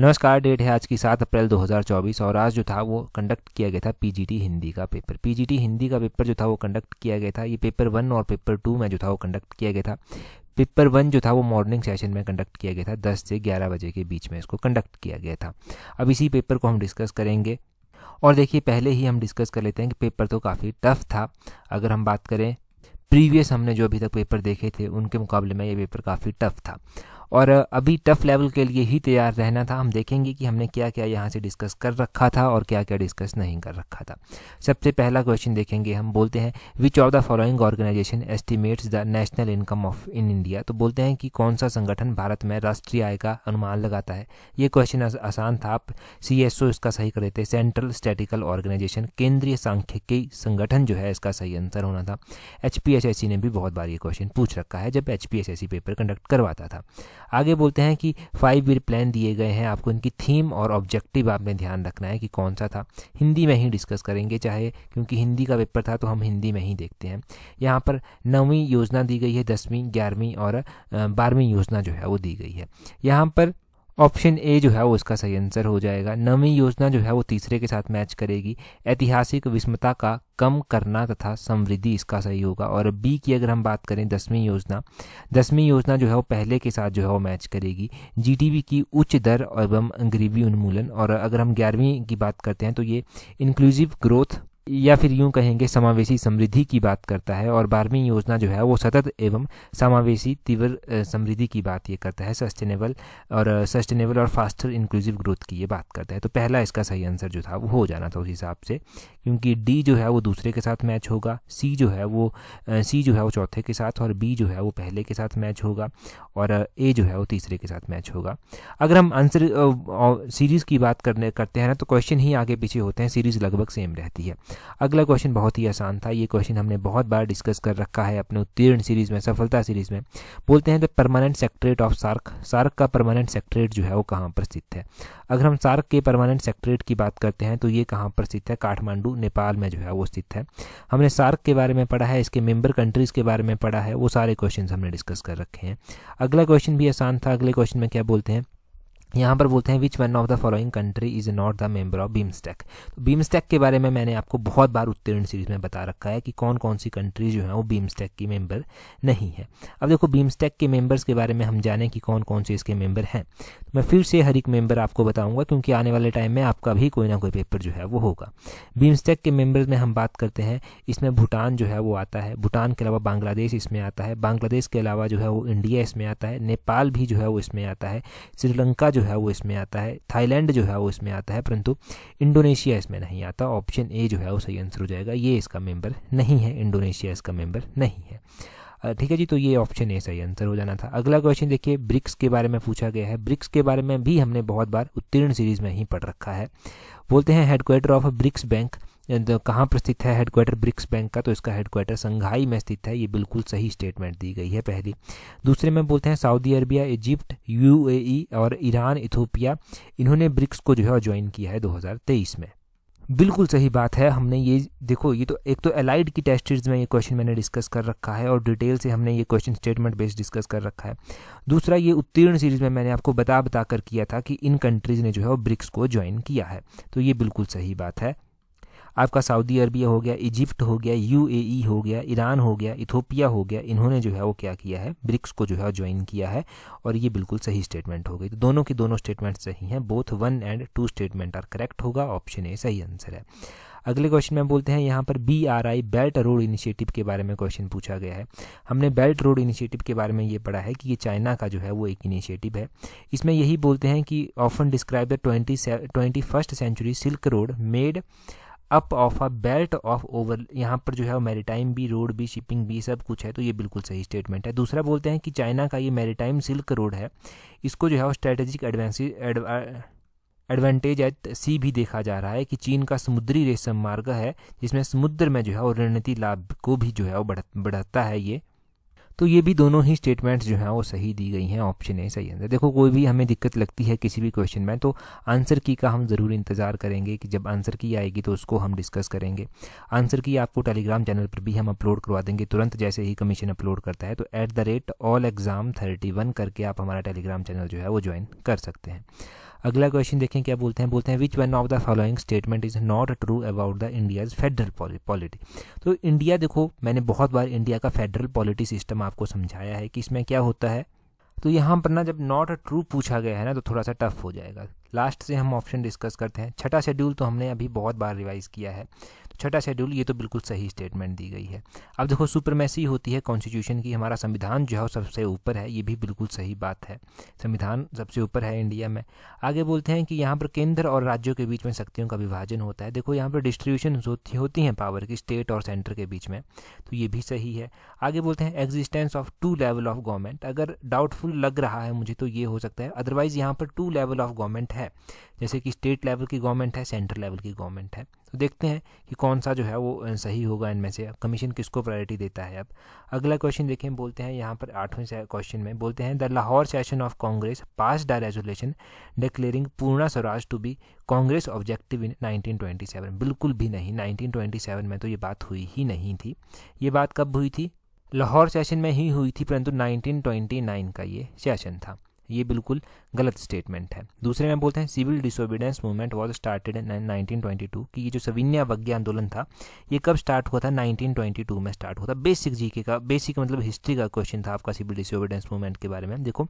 नमस्कार डेट है आज की सात अप्रैल 2024 और आज जो था वो कंडक्ट किया गया था पीजीटी हिंदी का पेपर पीजीटी हिंदी का पेपर जो था वो कंडक्ट किया गया था ये पेपर वन और पेपर टू में जो था वो कंडक्ट किया गया था पेपर वन जो था वो मॉर्निंग सेशन में कंडक्ट किया गया था दस से ग्यारह बजे के बीच में इसको कंडक्ट किया गया था अब इसी पेपर को हम डिस्कस करेंगे और देखिए पहले ही हम डिस्कस कर लेते हैं कि पेपर तो काफ़ी टफ था अगर हम बात करें प्रीवियस हमने जो अभी तक पेपर देखे थे उनके मुकाबले में ये पेपर काफ़ी टफ था और अभी टफ लेवल के लिए ही तैयार रहना था हम देखेंगे कि हमने क्या क्या यहाँ से डिस्कस कर रखा था और क्या क्या डिस्कस नहीं कर रखा था सबसे पहला क्वेश्चन देखेंगे हम बोलते हैं which of the following organisation estimates the national income of in India तो बोलते हैं कि कौन सा संगठन भारत में राष्ट्रीय आय का अनुमान लगाता है ये क्वेश्चन आसान था आप सी इसका सही कर देते सेंट्रल स्टेटिकल ऑर्गेनाइजेशन केंद्रीय सांख्यिकी संगठन जो है इसका सही आंसर होना था एच ने भी बहुत बार ये क्वेश्चन पूछ रखा है जब एच पेपर कंडक्ट करवाता था आगे बोलते हैं कि फाइव ईयर प्लान दिए गए हैं आपको इनकी थीम और ऑब्जेक्टिव आपने ध्यान रखना है कि कौन सा था हिंदी में ही डिस्कस करेंगे चाहे क्योंकि हिंदी का पेपर था तो हम हिंदी में ही देखते हैं यहाँ पर नौवीं योजना दी गई है दसवीं ग्यारहवीं और बारहवीं योजना जो है वो दी गई है यहाँ पर ऑप्शन ए जो है वो इसका सही आंसर हो जाएगा नवी योजना जो है वो तीसरे के साथ मैच करेगी ऐतिहासिक विषमता का कम करना तथा समृद्धि इसका सही होगा और बी की अगर हम बात करें दसवीं योजना दसवीं योजना जो है वो पहले के साथ जो है वो मैच करेगी जीडीपी की उच्च दर एवं गरीबी उन्मूलन और अगर हम ग्यारहवीं की बात करते हैं तो ये इंक्लूसिव ग्रोथ या फिर यूं कहेंगे समावेशी समृद्धि की बात करता है और बारहवीं योजना जो है वो सतत एवं समावेशी तीव्र समृद्धि की बात ये करता है सस्टेनेबल और सस्टेनेबल और फास्टर इंक्लूसिव ग्रोथ की ये बात करता है तो पहला इसका सही आंसर जो था वो हो जाना था उस हिसाब से क्योंकि डी जो है वो दूसरे के साथ मैच होगा सी जो है वो सी जो है वो चौथे के साथ और बी जो है वो पहले के साथ मैच होगा और ए जो है वो तीसरे के साथ मैच होगा अगर हम आंसर सीरीज़ की बात करने करते हैं ना तो क्वेश्चन ही आगे पीछे होते हैं सीरीज़ लगभग सेम रहती है अगला क्वेश्चन बहुत ही आसान था ये क्वेश्चन हमने बहुत बार डिस्कस कर रखा है अपने उत्तीर्ण सीरीज़ में सफलता सीरीज़ में बोलते हैं the permanent secretariat of SAARC SAARC का परमानेंट सेक्ट्रेट जो है वो कहाँ पर स्थित है अगर हम सार्क के परमानेंट सेक्ट्रेट की बात करते हैं तो ये कहाँ पर स्थित है काठमांडू नेपाल में जो है वो स्थित है हमने सार्क के बारे में पढ़ा है इसके मेंबर कंट्रीज़ के बारे में पढ़ा है वो सारे क्वेश्चन हमने डिस्कस कर रखे हैं अगला क्वेश्चन भी आसान था अगले क्वेश्चन में क्या बोलते हैं यहाँ पर बोलते हैं which one of the following country is not the member of BIMSTEC तो बीमस्टेक के बारे में मैंने आपको बहुत बार उत्तीर्ण सीरीज में बता रखा है कि कौन कौन सी कंट्री जो है वो बीमस्टेक की मेंबर नहीं है अब देखो बीमस्टेक के मेंबर्स के बारे में हम जाने कि कौन कौन से इसके मेंबर हैं तो मैं फिर से हर एक मेंबर आपको बताऊंगा क्योंकि आने वाले टाइम में आपका भी कोई ना कोई पेपर जो है वो होगा बीमस्टेक के मेंबर्स में हम बात करते हैं इसमें भूटान जो है वो आता है भूटान के अलावा बांग्लादेश इसमें आता है बांग्लादेश के अलावा जो है वो इंडिया इसमें आता है नेपाल भी जो है वो इसमें आता है श्रीलंका जो है वो इसमें आता है थाईलैंड जो है वो इसमें आता है परंतु इंडोनेशिया इसमें नहीं आता ऑप्शन ए जो है वो सही आंसर हो जाएगा ये इसका मेंबर नहीं है इंडोनेशिया इसका मेंबर नहीं है ठीक है जी तो ये ऑप्शन ए सही आंसर हो जाना था अगला क्वेश्चन देखिए ब्रिक्स के बारे में पूछा गया है ब्रिक्स के बारे में भी हमने बहुत बार उत्तीर्ण सीरीज में ही पढ़ रखा है बोलते हैं हेडक्वार्टर ऑफ ब्रिक्स बैंक कहाँ पर स्थित है हेडक्वार्टर ब्रिक्स बैंक का तो इसका हेडक्वार्टर संघाई में स्थित है ये बिल्कुल सही स्टेटमेंट दी गई है पहली दूसरे में बोलते हैं सऊदी अरबिया इजिप्ट यूएई और ईरान इथोपिया इन्होंने ब्रिक्स को जो है ज्वाइन किया है 2023 में बिल्कुल सही बात है हमने ये देखो ये तो एक तो एलाइड की टेस्ट सीरीज में ये क्वेश्चन मैंने डिस्कस कर रखा है और डिटेल से हमने ये क्वेश्चन स्टेटमेंट बेस्ड डिस्कस कर रखा है दूसरा ये उत्तीर्ण सीरीज में मैंने आपको बता बता कर किया था कि इन कंट्रीज़ ने जो है वो ब्रिक्स को ज्वाइन किया है तो ये बिल्कुल सही बात है आपका सऊदी अरबिया हो गया इजिप्ट हो गया यूएई हो गया ईरान हो गया इथोपिया हो गया इन्होंने जो है वो क्या किया है ब्रिक्स को जो है ज्वाइन किया है और ये बिल्कुल सही स्टेटमेंट हो गई तो दोनों की दोनों स्टेटमेंट सही हैं both one and two statement are correct होगा ऑप्शन ए सही आंसर है अगले क्वेश्चन में बोलते हैं यहाँ पर B R I belt road initiative के बारे में क्वेश्चन पूछा गया है हमने बेल्ट रोड इनिशिएटिव के बारे में ये पढ़ा है कि ये चाइना का जो है वो एक इनिशिएटिव है इसमें यही बोलते हैं कि often describe the twenty twenty first century silk road made up of a belt of over यहाँ पर जो है मेरीटाइम भी रोड भी शिपिंग भी सब कुछ है तो ये बिल्कुल सही स्टेटमेंट है दूसरा बोलते हैं कि चाइना का ये मेरीटाइम सिल्क रोड है इसको जो है वो strategic advancy advantage at sea भी देखा जा रहा है कि चीन का समुद्री रेशम मार्ग है जिसमें समुद्र में जो है और रणनीति लाभ को भी जो है वो बढ़ता है ये तो ये भी दोनों ही स्टेटमेंट्स जो हैं वो सही दी गई हैं ऑप्शन ए सही आंसर देखो कोई भी हमें दिक्कत लगती है किसी भी क्वेश्चन में तो आंसर की का हम ज़रूर इंतज़ार करेंगे कि जब आंसर की आएगी तो उसको हम डिस्कस करेंगे आंसर की आपको टेलीग्राम चैनल पर भी हम अपलोड करवा देंगे तुरंत जैसे ही कमीशन अपलोड करता है तो at the rate all exam thirty one करके आप हमारा टेलीग्राम चैनल जो है वो ज्वाइन कर सकते हैं अगला क्वेश्चन देखें क्या बोलते हैं बोलते हैं which one of the following statement is not true about the India's federal polity तो इंडिया देखो मैंने बहुत बार इंडिया का फेडरल पॉलिटी सिस्टम आपको समझाया है कि इसमें क्या होता है तो यहाँ पर ना जब नॉट ट्रू पूछा गया है ना तो थोड़ा सा टफ हो जाएगा लास्ट से हम ऑप्शन डिस्कस करते हैं छठा शेड्यूल तो हमने अभी बहुत बार रिवाइज़ किया है छठा शेड्यूल ये तो बिल्कुल सही स्टेटमेंट दी गई है अब देखो सुप्रमेसी होती है कॉन्स्टिट्यूशन की हमारा संविधान जो है सबसे ऊपर है ये भी बिल्कुल सही बात है संविधान सबसे ऊपर है इंडिया में आगे बोलते हैं कि यहाँ पर केंद्र और राज्यों के बीच में शक्तियों का विभाजन होता है देखो यहाँ पर डिस्ट्रीब्यूशन होती होती हैं पावर की स्टेट और सेंटर के बीच में तो ये भी सही है आगे बोलते हैं existence of two level of government अगर डाउटफुल लग रहा है मुझे तो ये हो सकता है अदरवाइज यहाँ पर टू लेवल ऑफ गवर्नमेंट है जैसे कि स्टेट लेवल की गवर्नमेंट है सेंट्रल लेवल की गवर्नमेंट है तो देखते हैं कि कौन कौन सा जो है वो सही होगा इनमें से कमीशन किसको प्रायोरिटी देता है अब अगला क्वेश्चन देखें बोलते हैं यहाँ पर आठवें क्वेश्चन में बोलते हैं the Lahore session of Congress pass the resolution declaring Purna Swaraj to be Congress objective in 1927 बिल्कुल भी नहीं 1927 में तो ये बात हुई ही नहीं थी ये बात कब हुई थी लाहौर सेशन में ही हुई थी परंतु 1929 का ये सेशन था ये बिल्कुल गलत स्टेटमेंट है दूसरे में बोलते हैं civil disobedience movement was started in nineteen twenty two की जो सविन्या वज्ञ आंदोलन था ये कब स्टार्ट हुआ था नाइनटीन ट्वेंटी टू में स्टार्ट हुआ था बेसिक जीके का बेसिक मतलब हिस्ट्री का क्वेश्चन था आपका सिविल डिसोबीडेंस मूवमेंट के बारे में देखो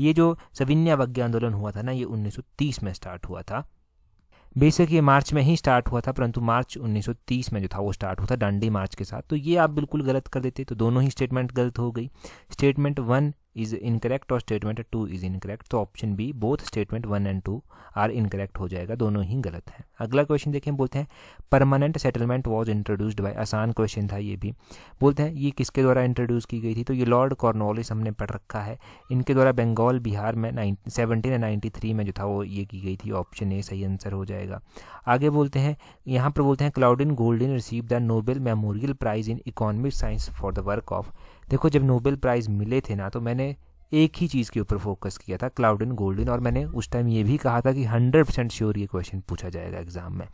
ये जो सविन्या वज्ञ आंदोलन हुआ था ना ये तीस में स्टार्ट हुआ था बेसिक ये मार्च में ही स्टार्ट हुआ था परंतु मार्च 1930 में जो था वो स्टार्ट हुआ था डांडी मार्च के साथ तो ये आप बिल्कुल गलत कर देते तो दोनों ही स्टेटमेंट गलत हो गई स्टेटमेंट वन इज इनकरेक्ट और स्टेटमेंट टू इज इनकरेक्ट तो option B both statement one and two are incorrect हो जाएगा दोनों ही गलत है अगला क्वेश्चन देखिए बोलते हैं permanent settlement was introduced by आसान क्वेश्चन था ये भी बोलते हैं ये किसके द्वारा इंट्रोड्यूस की गई थी तो ये लॉर्ड कॉर्नोलिस हमने पढ़ रखा है इनके द्वारा बंगाल बिहार में सेवनटीन एंड नाइन्टी थ्री में जो था वो ये की गई थी ऑप्शन ए सही आंसर हो जाएगा आगे बोलते हैं यहाँ पर बोलते हैं Claudia Goldin receive the Nobel memorial prize in economic science for the work of देखो जब नोबेल प्राइज़ मिले थे ना तो मैंने एक ही चीज़ के ऊपर फोकस किया था क्लाउड एंड गोल्डन और मैंने उस टाइम ये भी कहा था कि हंड्रेड परसेंट श्योर ये क्वेश्चन पूछा जाएगा एग्ज़ाम में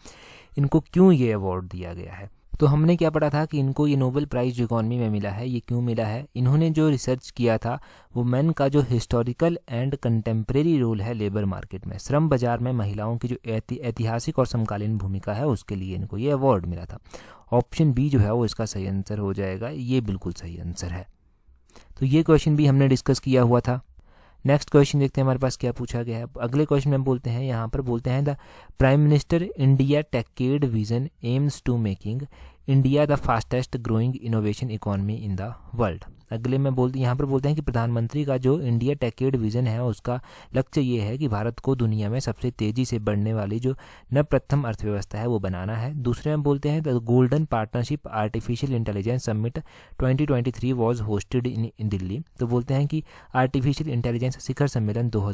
इनको क्यों ये अवार्ड दिया गया है तो हमने क्या पढ़ा था कि इनको ये नोबेल प्राइज़ इकोनॉमी में मिला है ये क्यों मिला है इन्होंने जो रिसर्च किया था वो मैन का जो हिस्टोरिकल एंड कंटेम्प्रेरी रोल है लेबर मार्केट में श्रम बाजार में महिलाओं की जो ऐतिहासिक और समकालीन भूमिका है उसके लिए इनको ये अवार्ड मिला था ऑप्शन बी जो है वो इसका सही आंसर हो जाएगा ये बिल्कुल सही आंसर है तो ये क्वेश्चन भी हमने डिस्कस किया हुआ था नेक्स्ट क्वेश्चन देखते हैं हमारे पास क्या पूछा गया है अगले क्वेश्चन में बोलते हैं यहाँ पर बोलते हैं the prime minister India techade vision aims to making India the fastest growing innovation economy in the world अगले में बोल यहाँ पर बोलते हैं कि प्रधानमंत्री का जो इंडिया टेकेड विजन है उसका लक्ष्य ये है कि भारत को दुनिया में सबसे तेजी से बढ़ने वाली जो न प्रथम अर्थव्यवस्था है वो बनाना है दूसरे में बोलते हैं the golden partnership artificial intelligence summit 2023 was hosted in Delhi तो बोलते हैं कि आर्टिफिशियल इंटेलिजेंस शिखर सम्मेलन दो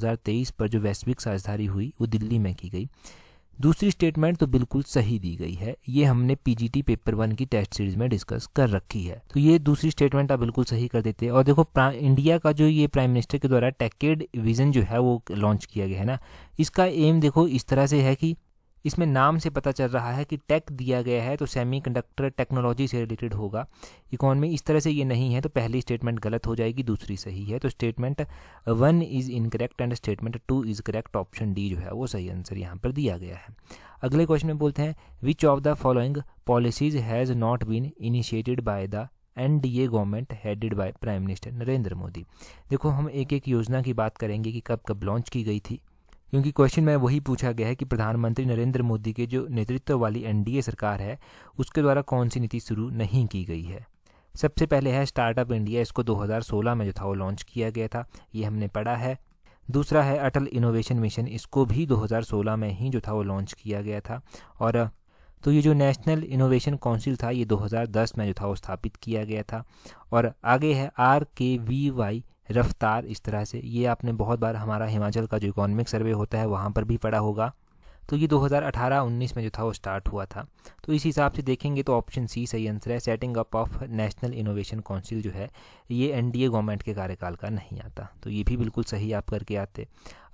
पर जो वैश्विक साझेदारी हुई वो दिल्ली में की गई दूसरी स्टेटमेंट तो बिल्कुल सही दी गई है ये हमने पीजीटी पेपर वन की टेस्ट सीरीज में डिस्कस कर रखी है तो ये दूसरी स्टेटमेंट आप बिल्कुल सही कर देते हैं और देखो इंडिया का जो ये प्राइम मिनिस्टर के द्वारा टेकेड विजन जो है वो लॉन्च किया गया है ना इसका एम देखो इस तरह से है कि इसमें नाम से पता चल रहा है कि टेक दिया गया है तो सेमीकंडक्टर टेक्नोलॉजी से रिलेटेड होगा इकोनॉमी इस तरह से ये नहीं है तो पहली स्टेटमेंट गलत हो जाएगी दूसरी सही है तो statement one is incorrect and statement two is correct option D जो है वो सही आंसर यहाँ पर दिया गया है अगले क्वेश्चन में बोलते हैं which of the following policies has not been initiated by the N D A government headed by prime minister Narendra Modi देखो हम एक एक योजना की बात करेंगे कि कब कब लॉन्च की गई थी क्योंकि क्वेश्चन में वही पूछा गया है कि प्रधानमंत्री नरेंद्र मोदी के जो नेतृत्व वाली एनडीए सरकार है उसके द्वारा कौन सी नीति शुरू नहीं की गई है सबसे पहले है स्टार्टअप इंडिया इसको 2016 में जो था वो लॉन्च किया गया था ये हमने पढ़ा है दूसरा है अटल इनोवेशन मिशन इसको भी 2016 में ही जो था वो लॉन्च किया गया था और तो ये जो नेशनल इनोवेशन काउंसिल था ये 2010 में जो था वो स्थापित किया गया था और आगे है आर के वी वाई रफ्तार इस तरह से ये आपने बहुत बार हमारा हिमाचल का जो इकोनॉमिक सर्वे होता है वहाँ पर भी पड़ा होगा तो ये 2018-19 में जो था वो स्टार्ट हुआ था तो इस हिसाब से देखेंगे तो ऑप्शन सी सही आंसर है setting up of national innovation council जो है ये एनडीए गवर्नमेंट के कार्यकाल का नहीं आता तो ये भी बिल्कुल सही आप करके आते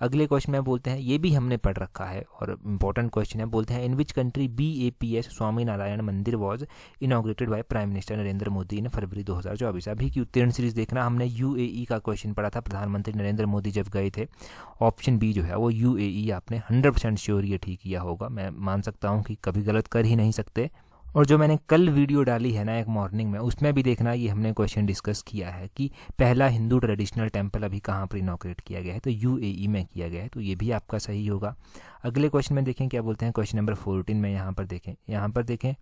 अगले क्वेश्चन में बोलते हैं ये भी हमने पढ़ रखा है और इंपॉर्टेंट क्वेश्चन है बोलते हैं in which country B A P S Swami Narayan mandir was inaugurated by prime minister Narendra Modi in February 2024 अभी की उत्तीर्ण सीरीज देखना हमने यू e का क्वेश्चन पढ़ा था प्रधानमंत्री नरेंद्र मोदी जब गए थे ऑप्शन बी जो है वो यू e आपने हंड्रेड परसेंट श्योर ये ठीक किया होगा मैं मान सकता हूँ कि कभी गलत कर ही नहीं सकते और जो मैंने कल वीडियो डाली है ना एक मॉर्निंग में उसमें भी देखना ये हमने क्वेश्चन डिस्कस किया है कि पहला हिंदू ट्रेडिशनल टेम्पल अभी कहाँ पर इनोग्रेट किया गया है तो यू e में किया गया है तो ये भी आपका सही होगा अगले क्वेश्चन में देखें क्या बोलते हैं क्वेश्चन नंबर फोर्टीन में यहाँ पर देखें यहाँ पर देखें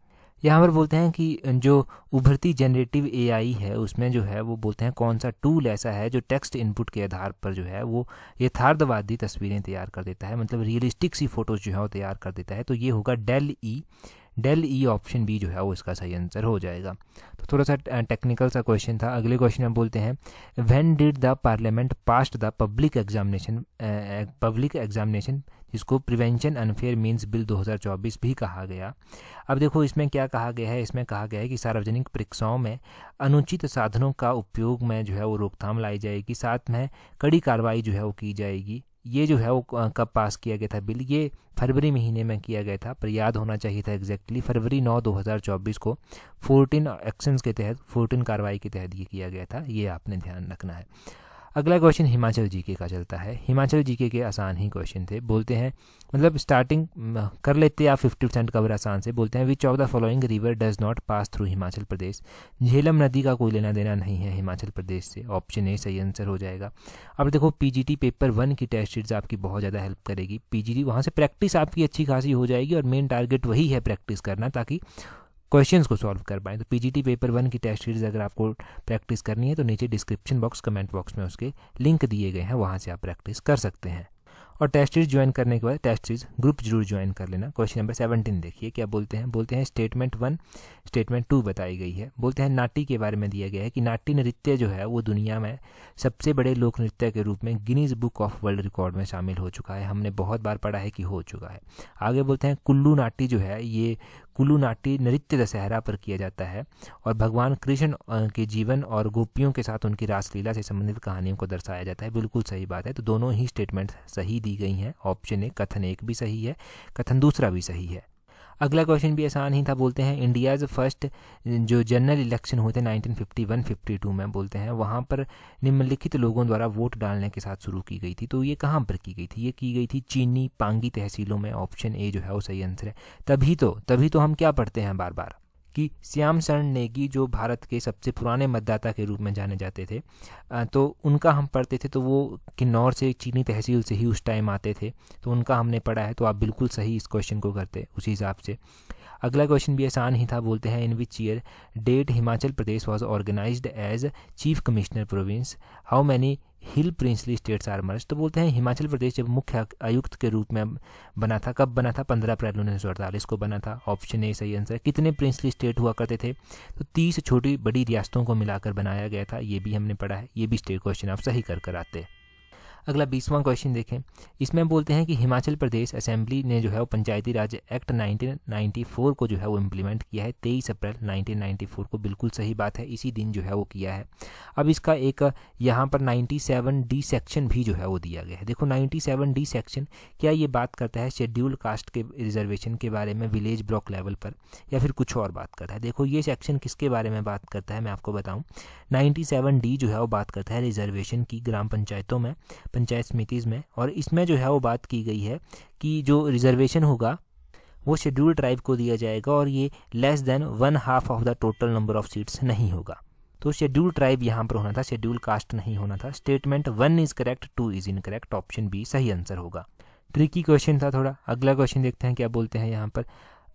यहाँ पर बोलते हैं कि जो उभरती जनरेटिव ए है उसमें जो है वो बोलते हैं कौन सा टूल ऐसा है जो टेक्स्ट इनपुट के आधार पर जो है वो यथार्थवादी तस्वीरें तैयार कर देता है मतलब रियलिस्टिक सी फोटोज जो है वो तैयार कर देता है तो ये होगा डेल ई e, डेल ई ऑप्शन बी जो है वो इसका सही आंसर हो जाएगा तो थोड़ा सा टेक्निकल सा क्वेश्चन था अगले क्वेश्चन हम बोलते हैं when did the parliament passed the public examination public examination जिसको प्रिवेंशन अनफेयर मीन्स बिल 2024 भी कहा गया अब देखो इसमें क्या कहा गया है इसमें कहा गया है कि सार्वजनिक परीक्षाओं में अनुचित साधनों का उपयोग में जो है वो रोकथाम लाई जाएगी साथ में कड़ी कार्रवाई जो है वो की जाएगी ये जो है वो कब पास किया गया था बिल ये फरवरी महीने में किया गया था पर याद होना चाहिए था एग्जैक्टली फरवरी 9 2024 को 14 एक्शंस के तहत 14 कार्रवाई के तहत ये किया गया था ये आपने ध्यान रखना है अगला क्वेश्चन हिमाचल जीके का चलता है हिमाचल जीके के आसान ही क्वेश्चन थे बोलते हैं मतलब स्टार्टिंग कर लेते आप फिफ्टी परसेंट कवर आसान से बोलते हैं which of the following river does not pass through Himachal Pradesh Jhelum नदी का कोई लेना देना नहीं है हिमाचल प्रदेश से ऑप्शन ए सही आंसर हो जाएगा अब देखो पीजीटी पेपर वन की टेस्ट शीट्स आपकी बहुत ज़्यादा हेल्प करेगी पीजीटी वहाँ से प्रैक्टिस आपकी अच्छी खासी हो जाएगी और मेन टारगेट वही है प्रैक्टिस करना ताकि क्वेश्चंस को सॉल्व कर पाएँ तो पीजीटी पेपर वन की टेस्ट सीरीज अगर आपको प्रैक्टिस करनी है तो नीचे डिस्क्रिप्शन बॉक्स कमेंट बॉक्स में उसके लिंक दिए गए हैं वहाँ से आप प्रैक्टिस कर सकते हैं और टेस्ट सीरीज ज्वाइन करने के बाद टेस्ट सीरीज ग्रुप जरूर ज्वाइन कर लेना क्वेश्चन नंबर सेवनटीन देखिए क्या बोलते हैं बोलते हैं स्टेटमेंट वन स्टेटमेंट टू बताई गई है बोलते हैं नाटी के बारे में दिया गया है कि नाटी नृत्य जो है वो दुनिया में सबसे बड़े लोक नृत्य के रूप में Guinness book of world record में शामिल हो चुका है हमने बहुत बार पढ़ा है कि हो चुका है आगे बोलते हैं कुल्लू नाटी जो है ये कुलुनाटी नृत्य दशहरा पर किया जाता है और भगवान कृष्ण के जीवन और गोपियों के साथ उनकी रासलीला से संबंधित कहानियों को दर्शाया जाता है बिल्कुल सही बात है तो दोनों ही स्टेटमेंट सही दी गई हैं ऑप्शन ए कथन एक भी सही है कथन दूसरा भी सही है अगला क्वेश्चन भी आसान ही था बोलते हैं इंडियाज फर्स्ट जो जनरल इलेक्शन हुए थे 1951-52 में बोलते हैं वहाँ पर निम्नलिखित लोगों द्वारा वोट डालने के साथ शुरू की गई थी तो ये कहाँ पर की गई थी ये की गई थी चीनी पांगी तहसीलों में ऑप्शन ए जो है वो सही आंसर है तभी तो तभी तो हम क्या पढ़ते हैं बार बार कि श्याम शरण नेगी जो भारत के सबसे पुराने मतदाता के रूप में जाने जाते थे तो उनका हम पढ़ते थे तो वो किन्नौर से चीनी तहसील से ही उस टाइम आते थे तो उनका हमने पढ़ा है तो आप बिल्कुल सही इस क्वेश्चन को करते उसी हिसाब से अगला क्वेश्चन भी आसान ही था बोलते हैं in which year date Himachal Pradesh was organise as chief commissioner province how many hill princely states are merge तो बोलते हैं हिमाचल प्रदेश जब मुख्य आयुक्त के रूप में बना था कब बना था पंद्रह अप्रैल उन्नीस सौ अड़तालीस को बना था ऑप्शन ए सही आंसर कितने प्रिंसली स्टेट हुआ करते थे तो तीस छोटी बड़ी रियासतों को मिलाकर बनाया गया था ये भी हमने पढ़ा है ये भी स्टेट क्वेश्चन आप सही कर कर आते हैं अगला बीसवां क्वेश्चन देखें इसमें बोलते हैं कि हिमाचल प्रदेश असेंबली ने जो है वो पंचायती राज एक्ट 1994 को जो है वो इम्प्लीमेंट किया है 23 अप्रैल 1994 को बिल्कुल सही बात है इसी दिन जो है वो किया है अब इसका एक यहाँ पर 97 डी सेक्शन भी जो है वो दिया गया है देखो 97 डी सेक्शन क्या ये बात करता है शेड्यूल कास्ट के रिजर्वेशन के बारे में विलेज ब्लॉक लेवल पर या फिर कुछ और बात करता है देखो ये सेक्शन किसके बारे में बात करता है मैं आपको बताऊँ नाइन्टी डी जो है वो बात करता है रिजर्वेशन की ग्राम पंचायतों में पंचायत समितिज़ में और इसमें जो है वो बात की गई है कि जो रिजर्वेशन होगा वो शेड्यूल ट्राइब को दिया जाएगा और ये less than one half of the total number of seats नहीं होगा तो शेड्यूल ट्राइब यहाँ पर होना था शेड्यूल कास्ट नहीं होना था statement one is correct two is incorrect option B सही आंसर होगा ट्रिकी क्वेश्चन था थोड़ा अगला क्वेश्चन देखते हैं क्या बोलते हैं यहाँ पर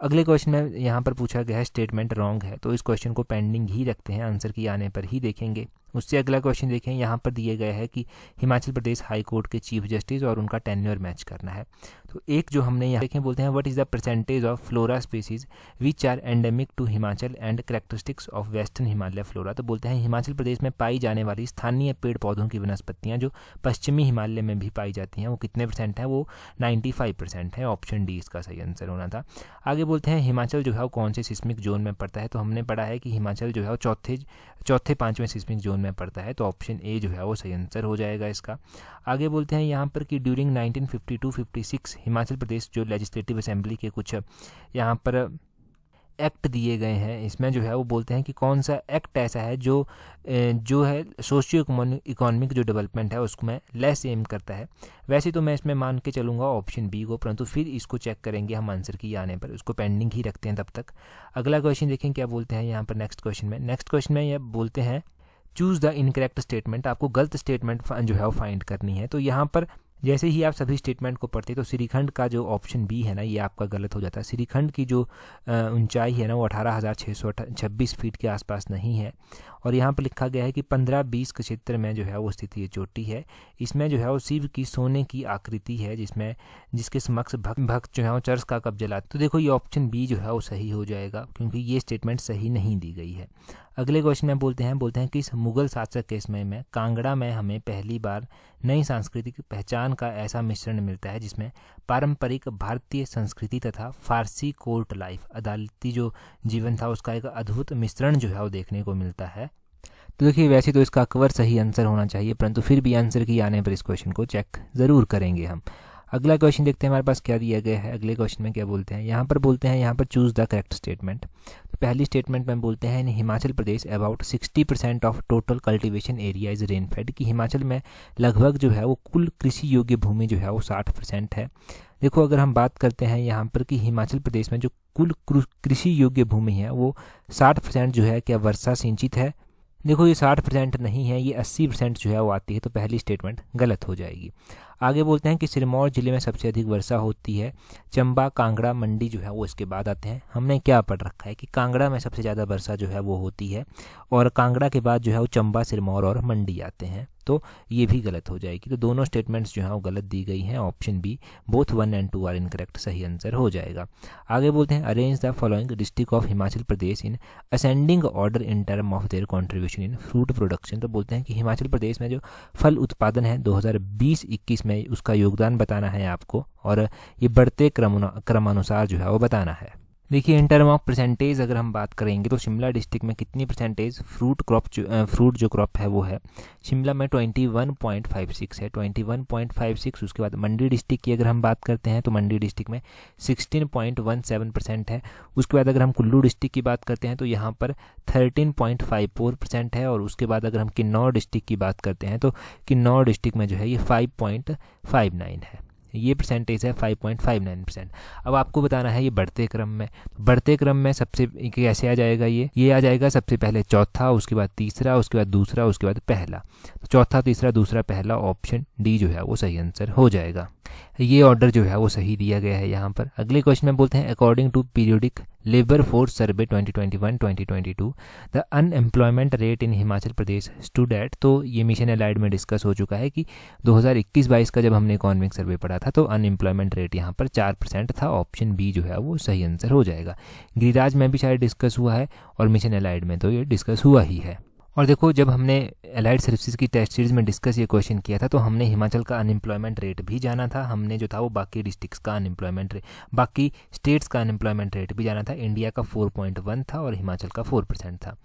अगले क्वेश्चन में यहाँ पर पूछा गया है स्टेटमेंट रॉन्ग है तो इस क्वेश्चन को पेंडिंग ही रखते हैं आंसर की आने पर ही देखेंगे उससे अगला क्वेश्चन देखें यहाँ पर दिए गए हैं कि हिमाचल प्रदेश हाई कोर्ट के चीफ जस्टिस और उनका टेन्योर मैच करना है तो एक जो हमने यहाँ देखें बोलते हैं what is the percentage of flora species which are endemic to Himachal and characteristics of western Himalaya flora तो बोलते हैं हिमाचल प्रदेश में पाई जाने वाली स्थानीय पेड़ पौधों की वनस्पतियाँ जो पश्चिमी हिमालय में भी पाई जाती हैं वो कितने परसेंट हैं वो नाइन्टी फाइव परसेंट है ऑप्शन डी इसका सही आंसर होना था आगे बोलते हैं हिमाचल जो है वो कौन से सिस्मिक जोन में पड़ता है तो हमने पढ़ा है कि हिमाचल जो है वो चौथे चौथे पाँचवें सिस्मिक जोन जोन में पड़ता है तो ऑप्शन ए जो है वो सही आंसर हो जाएगा इसका आगे बोलते हैं यहाँ पर कि ड्यूरिंग 1952-56 हिमाचल प्रदेश जो लेजिस्लेटिव असेंबली के कुछ यहाँ पर एक्ट दिए गए हैं इसमें जो है वो बोलते हैं कि कौन सा एक्ट ऐसा है जो जो है सोशियो इकोनॉमिक जो डेवलपमेंट है उसको मैं लेस एम करता है वैसे तो मैं इसमें मान के चलूँगा ऑप्शन बी को परंतु फिर इसको चेक करेंगे हम आंसर की आने पर उसको पेंडिंग ही रखते हैं तब तक अगला क्वेश्चन देखें क्या बोलते हैं यहाँ पर नेक्स्ट क्वेश्चन में नेक्स्ट क्वेश्चन में यह बोलते हैं चूज द इनकरेक्ट स्टेटमेंट आपको गलत स्टेटमेंट जो है वो फाइंड करनी है तो यहाँ पर जैसे ही आप सभी स्टेटमेंट को पढ़ते तो श्रीखंड का जो ऑप्शन बी है ना ये आपका गलत हो जाता है श्रीखंड की जो ऊंचाई है ना वो अठारह हज़ार छः सौ छब्बीस फीट के आसपास नहीं है और यहाँ पर लिखा गया है कि पंद्रह बीस के क्षेत्र में जो है वो स्थिति ये चोटी है इसमें जो है वो शिव की सोने की आकृति है जिसमें जिसके समक्ष भक्त भक्त जो है वो चर्च का कब्जा लाते तो देखो ये ऑप्शन बी जो है वो सही हो जाएगा क्योंकि ये स्टेटमेंट सही नहीं दी गई है अगले क्वेश्चन में बोलते हैं बोलते हैं कि इस मुगल शासक के समय में कांगड़ा में हमें पहली बार नई सांस्कृतिक पहचान का ऐसा मिश्रण मिलता है जिसमें पारंपरिक भारतीय संस्कृति तथा फारसी कोर्ट लाइफ अदालती जो जीवन था उसका एक अद्भुत मिश्रण जो है वो देखने को मिलता है तो देखिए वैसे तो इसका कवर सही आंसर होना चाहिए परंतु फिर भी आंसर की आने पर इस क्वेश्चन को चेक ज़रूर करेंगे हम अगला क्वेश्चन देखते हैं हमारे पास क्या दिया गया है अगले क्वेश्चन में क्या बोलते हैं यहाँ पर बोलते हैं यहाँ पर चूज द करेक्ट स्टेटमेंट तो पहली स्टेटमेंट में बोलते हैं in Himachal Pradesh about 60 percent of total cultivation area is rainfed कि हिमाचल में लगभग जो है वो कुल कृषि योग्य भूमि जो है वो साठ परसेंट है देखो अगर हम बात करते हैं यहाँ पर कि हिमाचल प्रदेश में जो कुल कृषि योग्य भूमि है वो साठ परसेंट जो है क्या वर्षा सिंचित है देखो ये साठ परसेंट नहीं है ये अस्सी परसेंट जो है वो आती है तो पहली स्टेटमेंट गलत हो जाएगी आगे बोलते हैं कि सिरमौर जिले में सबसे अधिक वर्षा होती है चंबा कांगड़ा मंडी जो है वो इसके बाद आते हैं हमने क्या पढ़ रखा है कि कांगड़ा में सबसे ज़्यादा वर्षा जो है वो होती है और कांगड़ा के बाद जो है वो चंबा सिरमौर और मंडी आते हैं तो ये भी गलत हो जाएगी तो दोनों स्टेटमेंट्स जो हैं वो गलत दी गई हैं option B both one and two are incorrect सही आंसर हो जाएगा आगे बोलते हैं arrange the following district of Himachal Pradesh in ascending order in term of their contribution in fruit production तो बोलते हैं कि हिमाचल प्रदेश में जो फल उत्पादन है दो हज़ार में उसका योगदान बताना है आपको और ये बढ़ते क्रमानुसार जो है वो बताना है देखिए इंटरमार्क परसेंटेज अगर हम बात करेंगे तो शिमला डिस्ट्रिक्ट में कितनी परसेंटेज फ्रूट क्रॉप फ्रूट जो क्रॉप है वो है शिमला में 21.56 है 21.56 उसके बाद मंडी डिस्ट्रिक्ट की अगर हम बात करते हैं तो मंडी डिस्ट्रिक्ट में 16.17 परसेंट है उसके बाद अगर हम कुल्लू डिस्ट्रिक्ट की बात करते हैं तो यहाँ पर फोर परसेंट है और उसके बाद अगर हम किन्नौर डिस्ट्रिक्ट की बात करते हैं तो किन्नौर डिस्ट्रिक्ट में जो है ये नाइन है ये परसेंटेज है 5.59 परसेंट अब आपको बताना है ये बढ़ते क्रम में बढ़ते क्रम में सबसे कैसे आ जाएगा ये ये आ जाएगा सबसे पहले चौथा उसके बाद तीसरा उसके बाद दूसरा उसके बाद पहला तो चौथा तीसरा दूसरा पहला ऑप्शन डी जो है वो सही आंसर हो जाएगा ये ऑर्डर जो है वो सही दिया गया है यहाँ पर अगले क्वेश्चन में बोलते हैं according to periodic labor force survey 2021-2022 the unemployment rate in Himachal Pradesh stood at तो ये मिशन अलाइड में डिस्कस हो चुका है कि 2021-22 का जब हमने इकोनॉमिक सर्वे पढ़ा था तो अनएम्प्लॉयमेंट रेट यहाँ पर चार परसेंट था ऑप्शन बी जो है वो सही आंसर हो जाएगा गिरिराज में भी शायद डिस्कस हुआ है और मिशन अलाइड में तो ये डिस्कस हुआ ही है और देखो जब हमने एलाइड सर्विसेज की टेस्ट सीरीज में डिस्कस ये क्वेश्चन किया था तो हमने हिमाचल का अनएम्प्लॉयमेंट रेट भी जाना था हमने जो था वो बाकी डिस्ट्रिक्स का अनएम्प्लॉयमेंट रेट बाकी स्टेट्स का अनएम्प्लॉयमेंट रेट भी जाना था इंडिया का 4.1 था और हिमाचल का 4 परसेंट था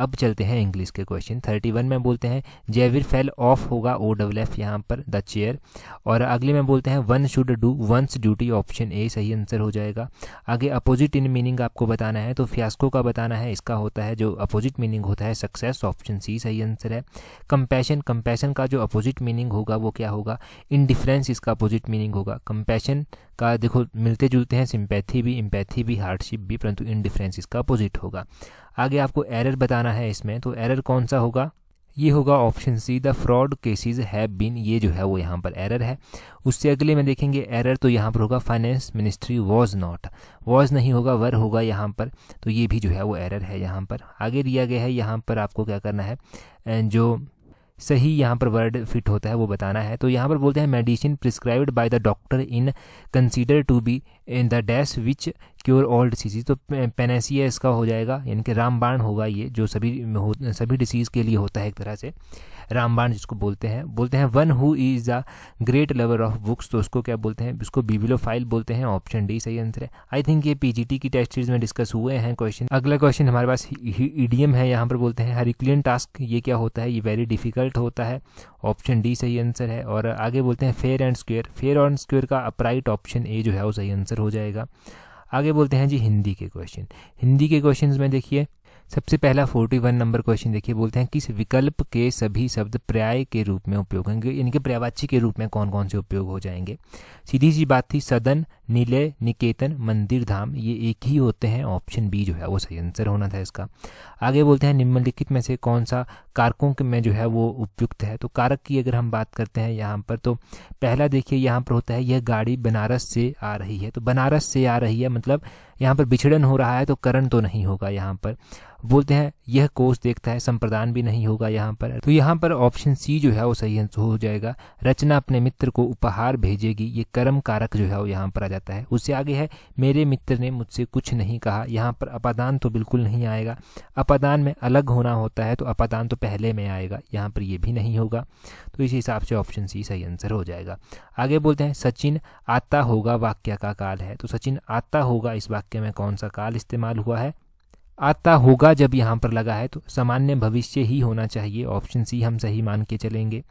अब चलते हैं इंग्लिश के क्वेश्चन थर्टी में बोलते हैं जेविर फेल ऑफ होगा ओ डब्ल्यू एफ यहाँ पर द चेयर और अगले में बोलते हैं one should do one's duty option A सही आंसर हो जाएगा आगे अपोजिट इन मीनिंग आपको बताना है तो फ्यास्को का बताना है इसका होता है जो अपोजिट मीनिंग होता है सक्सेस ऑफ ऑप्शन सी सही आंसर है कंपैशन कंपैशन का जो अपोजिट मीनिंग होगा वो क्या होगा इनडिफरेंस इसका अपोजिट मीनिंग होगा कंपैशन का देखो मिलते जुलते हैं सिंपैथी भी इम्पैथी भी हार्डशिप भी परंतु इनडिफरेंस इसका अपोजिट होगा आगे आपको एरर बताना है इसमें तो एरर कौन सा होगा ये होगा option C the fraud cases have been ये जो है वो यहाँ पर एरर है उससे अगले में देखेंगे एरर तो यहाँ पर होगा finance ministry was not was नहीं होगा वर होगा यहाँ पर तो ये भी जो है वो एरर है यहाँ पर आगे दिया गया है यहाँ पर आपको क्या करना है जो सही यहाँ पर वर्ड फिट होता है वो बताना है तो यहाँ पर बोलते हैं medicine prescribed by the doctor in consider to be in the dash which cure all diseases तो पेनेसिया इसका हो जाएगा यानी कि रामबाण होगा ये जो सभी सभी डिसीज़ के लिए होता है एक तरह से रामबाण जिसको बोलते हैं बोलते हैं one who is a great lover of books तो उसको क्या बोलते हैं इसको बीबिलो फाइल बोलते हैं ऑप्शन डी सही आंसर है आई थिंक ये पीजीटी की टेस्ट सीरीज में डिस्कस हुए हैं क्वेश्चन अगला क्वेश्चन हमारे पास ईडीएम है यहाँ पर बोलते हैं हरिक्लियन टास्क ये क्या होता है ये वेरी डिफिकल्ट होता है ऑप्शन डी सही आंसर है और आगे बोलते हैं fair and square fair and square का अपराइट ऑप्शन ए जो है वो सही आंसर हो जाएगा आगे बोलते हैं जी हिंदी के क्वेश्चन हिंदी के क्वेश्चन में देखिए सबसे पहला 41 नंबर क्वेश्चन देखिए बोलते हैं किस विकल्प के सभी शब्द पर्याय के रूप में उपयोग होंगे यानी कि पर्यावाची के रूप में कौन कौन से उपयोग हो जाएंगे सीधी सी बात थी सदन नीले निकेतन मंदिर धाम ये एक ही होते हैं ऑप्शन बी जो है वो सही आंसर होना था इसका आगे बोलते हैं निम्नलिखित में से कौन सा कारकों के में जो है वो उपयुक्त है तो कारक की अगर हम बात करते हैं यहाँ पर तो पहला देखिए यहाँ पर होता है यह गाड़ी बनारस से आ रही है तो बनारस से आ रही है मतलब यहाँ पर बिछड़न हो रहा है तो करण तो नहीं होगा यहाँ पर बोलते हैं यह कोष देखता है संप्रदान भी नहीं होगा यहाँ पर तो यहाँ पर ऑप्शन सी जो है वो सही आंसर हो जाएगा रचना अपने मित्र को उपहार भेजेगी ये कर्म कारक जो है वो यहाँ पर आ जाता है उससे आगे है मेरे मित्र ने मुझसे कुछ नहीं कहा यहाँ पर अपादान तो बिल्कुल नहीं आएगा अपादान में अलग होना होता है तो अपादान तो पहले में आएगा यहाँ पर ये भी नहीं होगा तो इस हिसाब से ऑप्शन सी सही आंसर हो जाएगा आगे बोलते हैं सचिन आता होगा वाक्य का काल है तो सचिन आता होगा इस वाक्य वाक्य में कौन सा काल इस्तेमाल हुआ है आता होगा जब यहाँ पर लगा है तो सामान्य भविष्य ही होना चाहिए ऑप्शन सी हम सही मान के चलेंगे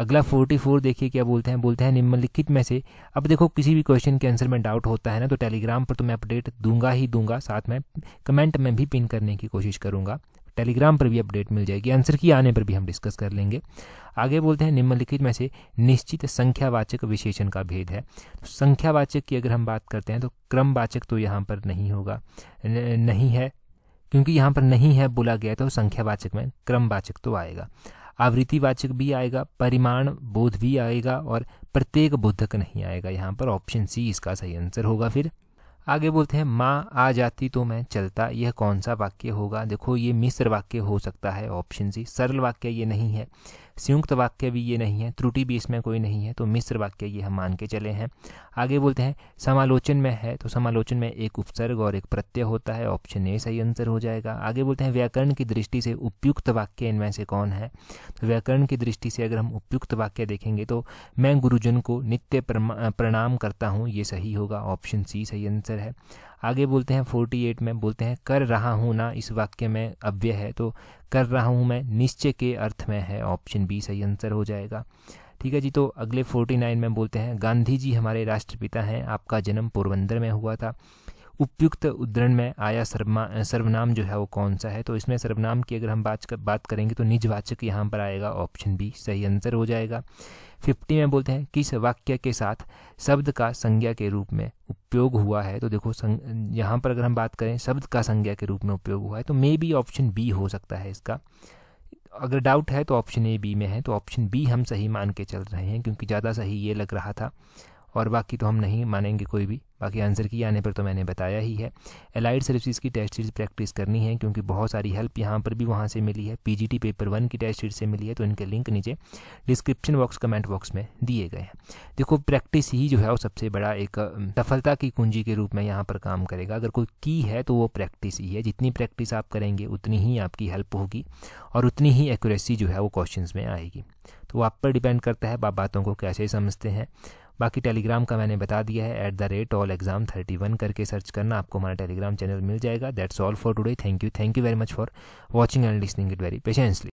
अगला फोर्टी फोर देखिए क्या बोलते हैं बोलते हैं निम्नलिखित में से अब देखो किसी भी क्वेश्चन के आंसर में डाउट होता है ना तो टेलीग्राम पर तो मैं अपडेट दूंगा ही दूंगा साथ में कमेंट में भी पिन करने की कोशिश करूंगा टेलीग्राम पर भी अपडेट मिल जाएगी आंसर की आने पर भी हम डिस्कस कर लेंगे आगे बोलते हैं निम्नलिखित में से निश्चित संख्यावाचक विशेषण का भेद है तो संख्यावाचक की अगर हम बात करते हैं तो क्रमवाचक तो यहाँ पर नहीं होगा न, नहीं है क्योंकि यहाँ पर नहीं है बोला गया तो संख्यावाचक में क्रमवाचक तो आएगा आवृत्तिवाचक भी आएगा परिमाण बोध भी आएगा और प्रत्येक बोधक नहीं आएगा यहाँ पर ऑप्शन सी इसका सही आंसर होगा फिर आगे बोलते हैं माँ आ जाती तो मैं चलता यह कौन सा वाक्य होगा देखो ये मिस्र वाक्य हो सकता है ऑप्शन सी सरल वाक्य ये नहीं है संयुक्त वाक्य भी ये नहीं है त्रुटि भी इसमें कोई नहीं है तो मिस्र वाक्य ये हम मान के चले हैं आगे बोलते हैं समालोचन में है तो समालोचन में एक उपसर्ग और एक प्रत्यय होता है ऑप्शन ए सही आंसर हो जाएगा आगे बोलते हैं व्याकरण की दृष्टि से उपयुक्त वाक्य इनमें से कौन है तो व्याकरण की दृष्टि से अगर हम उपयुक्त वाक्य देखेंगे तो मैं गुरुजन को नित्य प्रणाम करता हूँ ये सही होगा ऑप्शन सी सही आंसर है आगे बोलते हैं फोर्टी एट में बोलते हैं कर रहा हूँ ना इस वाक्य में अव्यय है तो कर रहा हूँ मैं निश्चय के अर्थ में है ऑप्शन बी सही आंसर हो जाएगा ठीक है जी तो अगले फोर्टी नाइन में बोलते हैं गांधी जी हमारे राष्ट्रपिता हैं आपका जन्म पोरबंदर में हुआ था उपयुक्त उद्धरण में आया सर्वमा सर्वनाम जो है वो कौन सा है तो इसमें सर्वनाम की अगर हम बात कर, बात करेंगे तो निजवाचक यहाँ पर आएगा ऑप्शन बी सही आंसर हो जाएगा फिफ्टी में बोलते हैं किस वाक्य के साथ शब्द का संज्ञा के रूप में उपयोग हुआ है तो देखो यहाँ पर अगर हम बात करें शब्द का संज्ञा के रूप में उपयोग हुआ है तो मे बी ऑप्शन बी हो सकता है इसका अगर डाउट है तो ऑप्शन ए बी में है तो ऑप्शन बी हम सही मान के चल रहे हैं क्योंकि ज़्यादा सही ये लग रहा था और बाकी तो हम नहीं मानेंगे कोई भी बाकी आंसर की आने पर तो मैंने बताया ही है एलाइड सर्विसेज की टेस्ट सीरीज प्रैक्टिस करनी है क्योंकि बहुत सारी हेल्प यहाँ पर भी वहाँ से मिली है पी पेपर वन की टेस्ट सीरीज से मिली है तो इनके लिंक नीचे डिस्क्रिप्शन बॉक्स कमेंट बॉक्स में दिए गए हैं देखो प्रैक्टिस ही जो है वो सबसे बड़ा एक सफलता की कुंजी के रूप में यहाँ पर काम करेगा अगर कोई की है तो वो प्रैक्टिस ही है जितनी प्रैक्टिस आप करेंगे उतनी ही आपकी हेल्प होगी और उतनी ही एक्यूरेसी जो है वो क्वेश्चन में आएगी तो आप पर डिपेंड करता है आप बातों को कैसे समझते हैं बाकी टेलीग्राम का मैंने बता दिया है at the rate all exam thirty one करके सर्च करना आपको हमारा टेलीग्राम चैनल मिल जाएगा that's all for today thank you thank you very much for watching and listening it very patiently